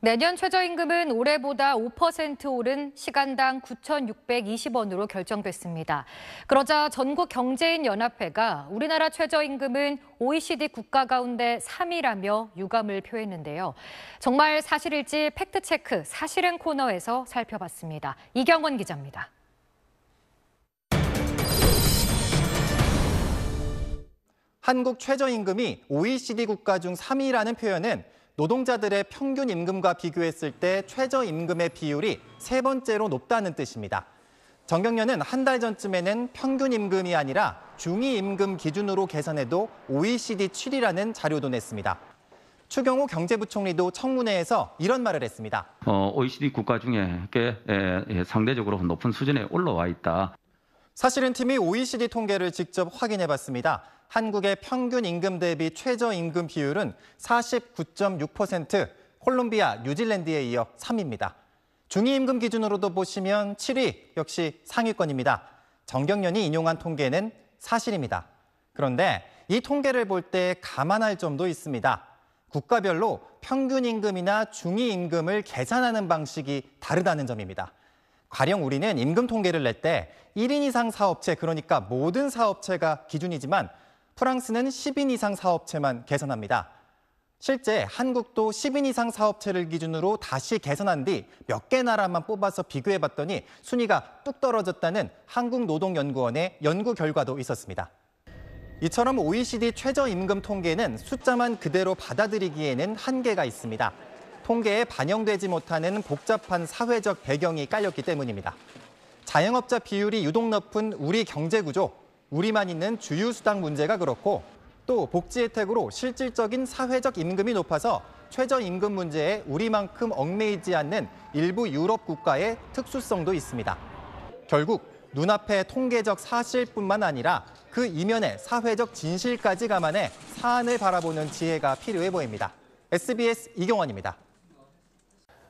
내년 최저임금은 올해보다 5% 오른 시간당 9,620원으로 결정됐습니다. 그러자 전국 경제인 연합회가 우리나라 최저임금은 OECD 국가 가운데 3위라며 유감을 표했는데요. 정말 사실일지 팩트체크 사실은 코너에서 살펴봤습니다. 이경원 기자입니다. 한국 최저임금이 OECD 국가 중 3위라는 표현은 노동자들의 평균 임금과 비교했을 때 최저임금의 비율이 세 번째로 높다는 뜻입니다. 정경련은 한 달 전쯤에는 평균 임금이 아니라 중위 임금 기준으로 계산해도 OECD 7위라는 자료도 냈습니다. 추경호 경제부총리도 청문회에서 이런 말을 했습니다. 어, OECD 국가 중에 꽤 에, 예, 예, 상대적으로 높은 수준에 올라와 있다. 사실은 팀이 OECD 통계를 직접 확인해 봤습니다. 한국의 평균 임금 대비 최저임금 비율은 49.6%, 콜롬비아, 뉴질랜드에 이어 3위입니다. 중위임금 기준으로도 보시면 7위 역시 상위권입니다. 정경련이 인용한 통계는 사실입니다. 그런데 이 통계를 볼 때 감안할 점도 있습니다. 국가별로 평균 임금이나 중위 임금을 계산하는 방식이 다르다는 점입니다. 가령 우리는 임금 통계를 낼 때 1인 이상 사업체 그러니까 모든 사업체가 기준이지만 프랑스는 10인 이상 사업체만 개선합니다 실제 한국도 10인 이상 사업체를 기준으로 다시 개선한 뒤 몇 개 나라만 뽑아서 비교해 봤더니 순위가 뚝 떨어졌다는 한국노동연구원의 연구 결과도 있었습니다. 이처럼 OECD 최저임금 통계는 숫자만 그대로 받아들이기에는 한계가 있습니다. 통계에 반영되지 못하는 복잡한 사회적 배경이 깔렸기 때문입니다. 자영업자 비율이 유독 높은 우리 경제 구조, 우리만 있는 주유수당 문제가 그렇고 또 복지 혜택으로 실질적인 사회적 임금이 높아서 최저임금 문제에 우리만큼 얽매이지 않는 일부 유럽 국가의 특수성도 있습니다. 결국 눈앞의 통계적 사실뿐만 아니라 그 이면의 사회적 진실까지 감안해 사안을 바라보는 지혜가 필요해 보입니다. SBS 이경원입니다.